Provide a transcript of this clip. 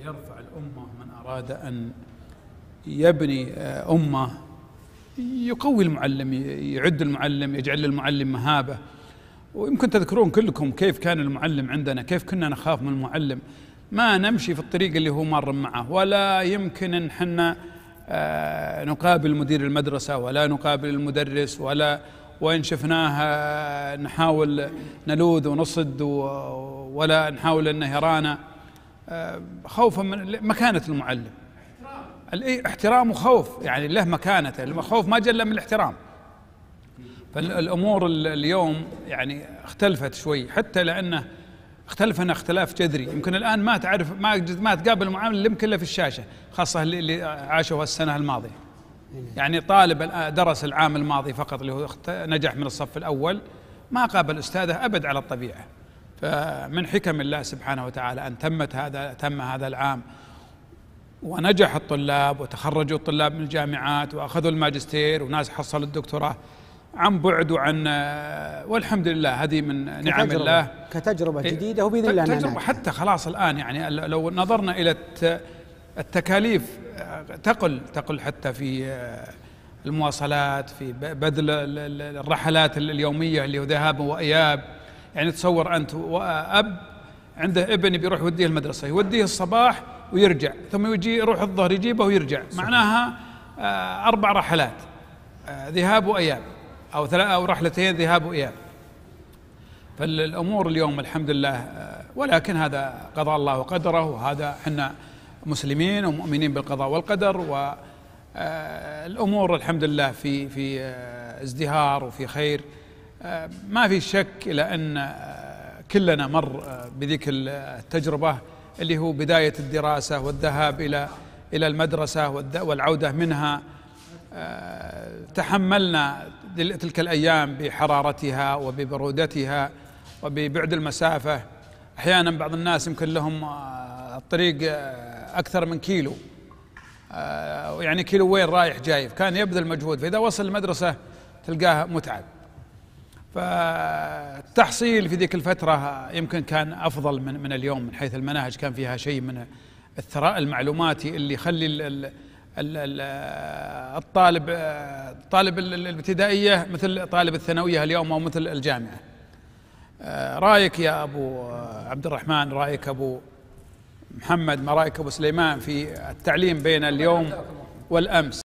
يرفع الأمة من أراد أن يبني آه، أمة يقوي المعلم يعد المعلم يجعل للمعلم مهابة ويمكن تذكرون كلكم كيف كان المعلم عندنا كيف كنا نخاف من المعلم ما نمشي في الطريق اللي هو مار معه ولا يمكن ان حنا آه، نقابل مدير المدرسة ولا نقابل المدرس ولا وإن شفناه نحاول نلوذ ونصد ولا نحاول أنه يرانا خوفا من مكانة المعلم إيه، احترام وخوف يعني له مكانته الخوف ما جل من الاحترام فالامور اليوم يعني اختلفت شوي حتى لانه اختلفنا اختلاف جذري يمكن الان ما تعرف ما ما تقابل المعامل الا في الشاشه خاصه اللي عاشوا السنه الماضيه يعني طالب درس العام الماضي فقط اللي هو نجح من الصف الاول ما قابل استاذه ابد على الطبيعه فمن حكم الله سبحانه وتعالى أن تمت هذا تم هذا العام ونجح الطلاب وتخرجوا الطلاب من الجامعات وأخذوا الماجستير وناس حصلوا الدكتوراه عن بعد وعن والحمد لله هذه من نعم كتجربة الله كتجربة إيه، جديدة وبإذن الله تجربة حتى خلاص الآن يعني لو نظرنا إلى التكاليف تقل تقل حتى في المواصلات في بذل الرحلات اليومية اللي ذهاب وإياب يعني تصور أنت وأب عنده ابن بيروح يوديه المدرسة يوديه الصباح ويرجع ثم يجي يروح الظهر يجيبه ويرجع صحيح. معناها آه، أربع رحلات آه، ذهاب وإياب أو أو رحلتين ذهاب وإياب فالأمور اليوم الحمد لله آه، ولكن هذا قضاء الله وقدره وهذا احنا مسلمين ومؤمنين بالقضاء والقدر والأمور الحمد لله في في ازدهار وفي خير ما في شك إلى أن آه، كلنا مر آه، بذيك آه، التجربة اللي هو بداية الدراسة والذهاب إلى إلى المدرسة والعودة منها تحملنا تلك الأيام بحرارتها وببرودتها وببعد المسافة أحيانا بعض الناس يمكن لهم الطريق أكثر من كيلو يعني كيلو وين رايح جاي كان يبذل مجهود فإذا وصل المدرسة تلقاه متعب فالتحصيل في ذيك الفترة يمكن كان أفضل من, من اليوم من حيث المناهج كان فيها شيء من الثراء المعلوماتي اللي يخلي الطالب طالب الابتدائية مثل طالب الثانوية اليوم أو مثل الجامعة آه، رأيك يا أبو عبد الرحمن رأيك أبو محمد ما رأيك أبو سليمان في التعليم بين اليوم والأمس